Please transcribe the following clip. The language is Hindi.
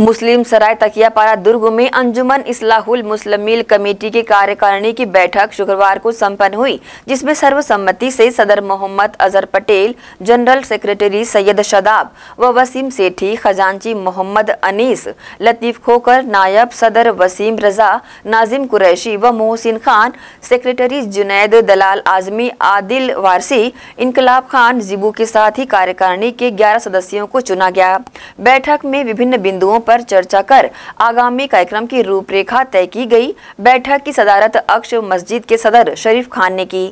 मुस्लिम सराय तकियापारा दुर्ग में अंजुमन इस्लाहुल मुस्लिमील कमेटी के कार्यकारिणी की बैठक शुक्रवार को संपन्न हुई जिसमें सर्वसम्मति से सदर मोहम्मद अजहर पटेल जनरल सेक्रेटरी सैयद शदाब व वसीम सेठी खजांची मोहम्मद अनीस लतीफ खोकर नायब सदर वसीम रजा नाजिम कुरैशी व मोहसिन खान सेक्रेटरी जुनैद दलाल आजमी आदिल वारसी इनकलाब खान जिबू के साथ ही कार्यकारिणी के ग्यारह सदस्यों को चुना गया बैठक में विभिन्न बिंदुओं पर चर्चा कर आगामी कार्यक्रम की रूपरेखा तय की गई बैठक की सदारत अक्ष मस्जिद के सदर शरीफ खान ने की